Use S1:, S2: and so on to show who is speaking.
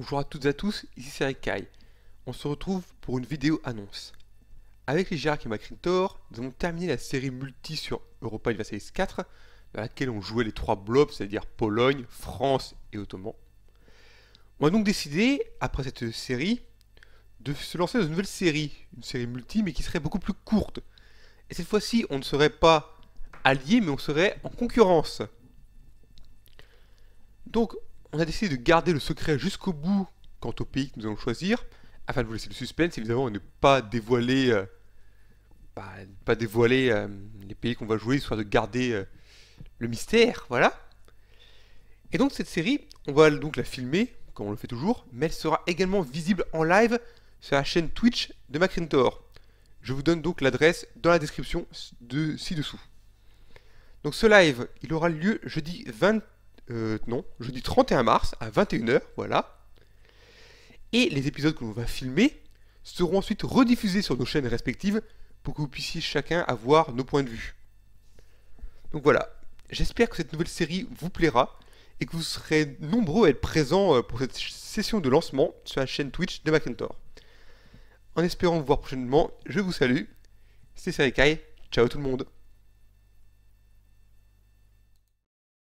S1: bonjour à toutes et à tous, ici c'est Kai. On se retrouve pour une vidéo annonce. Avec les Gérard et Macrintor, nous avons terminé la série multi sur Europa Universalis 4, dans laquelle on jouait les trois blobs, c'est-à-dire Pologne, France et Ottoman. On a donc décidé, après cette série, de se lancer dans une nouvelle série, une série multi mais qui serait beaucoup plus courte. Et cette fois-ci, on ne serait pas alliés mais on serait en concurrence. Donc on a décidé de garder le secret jusqu'au bout quant au pays que nous allons choisir, afin de vous laisser le suspense évidemment et ne pas dévoiler, euh, bah, pas dévoiler euh, les pays qu'on va jouer, soit de garder euh, le mystère, voilà. Et donc cette série, on va donc la filmer, comme on le fait toujours, mais elle sera également visible en live sur la chaîne Twitch de Macrintor. Je vous donne donc l'adresse dans la description de ci-dessous. Donc ce live, il aura lieu jeudi 20 euh, non, jeudi 31 mars à 21h, voilà. Et les épisodes que l'on va filmer seront ensuite rediffusés sur nos chaînes respectives pour que vous puissiez chacun avoir nos points de vue. Donc voilà, j'espère que cette nouvelle série vous plaira et que vous serez nombreux à être présents euh, pour cette session de lancement sur la chaîne Twitch de Macintor. En espérant vous voir prochainement, je vous salue. C'est Serikai, ciao tout le monde